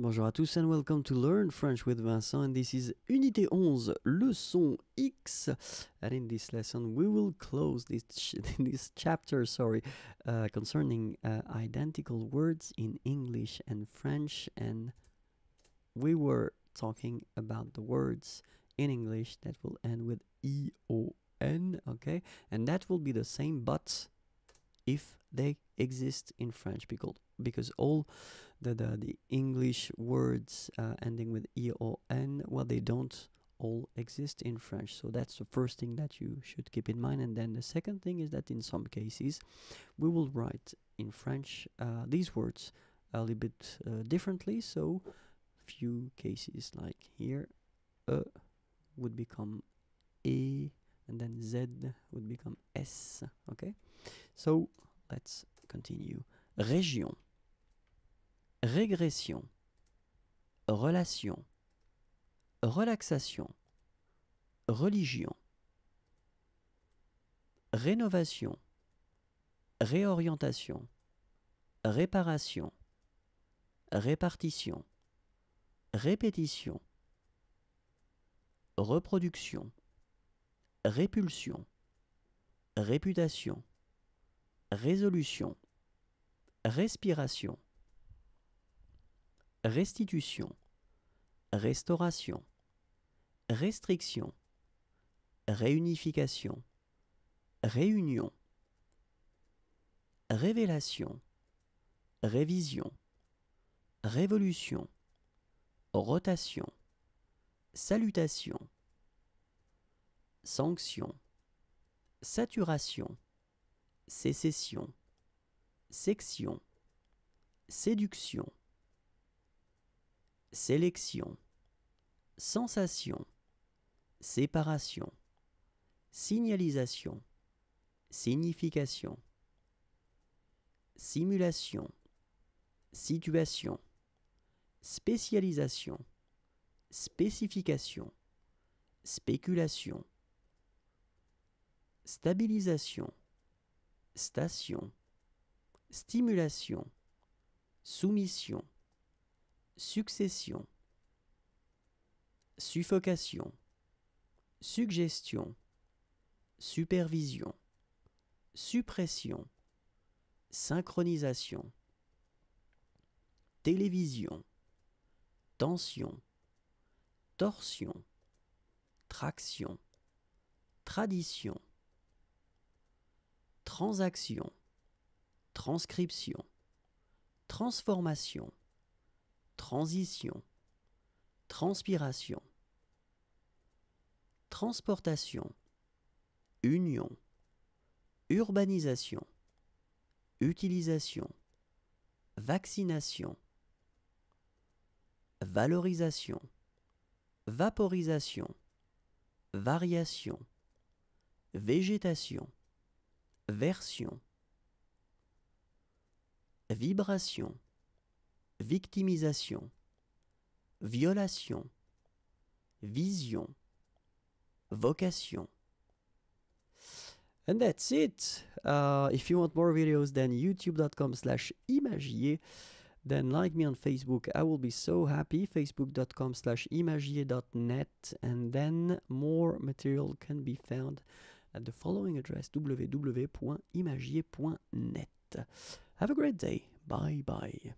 Bonjour à tous and welcome to Learn French with Vincent and this is Unité 11, leçon X. And in this lesson we will close this, ch this chapter sorry, uh, concerning uh, identical words in English and French and we were talking about the words in English that will end with E-O-N, okay? And that will be the same but if they exist in French because because all the, the, the English words uh, ending with e or n, well, they don't all exist in French. So that's the first thing that you should keep in mind. And then the second thing is that in some cases, we will write in French uh, these words a little bit uh, differently. So few cases like here, e would become e, and then z would become s. Okay, so let's continue. Région. Régression. Relation. Relaxation. Religion. Rénovation. Réorientation. Réparation. Répartition. Répétition. Reproduction. Répulsion. Réputation. Résolution. Respiration restitution, restauration, restriction, réunification, réunion, révélation, révision, révolution, rotation, salutation, sanction, saturation, sécession, section, séduction, Sélection. Sensation. Séparation. Signalisation. Signification. Simulation. Situation. Spécialisation. Spécification. Spéculation. Stabilisation. Station. Stimulation. Soumission succession, suffocation, suggestion, supervision, suppression, synchronisation, télévision, tension, torsion, traction, tradition, transaction, transcription, transformation, transition, transpiration, transportation, union, urbanisation, utilisation, vaccination, valorisation, vaporisation, variation, végétation, version, vibration victimisation, violation, vision, vocation. And that's it. Uh, if you want more videos than youtube.com slash imagier, then like me on Facebook. I will be so happy. Facebook.com slash imagier.net. And then more material can be found at the following address www.imagier.net. Have a great day. Bye bye.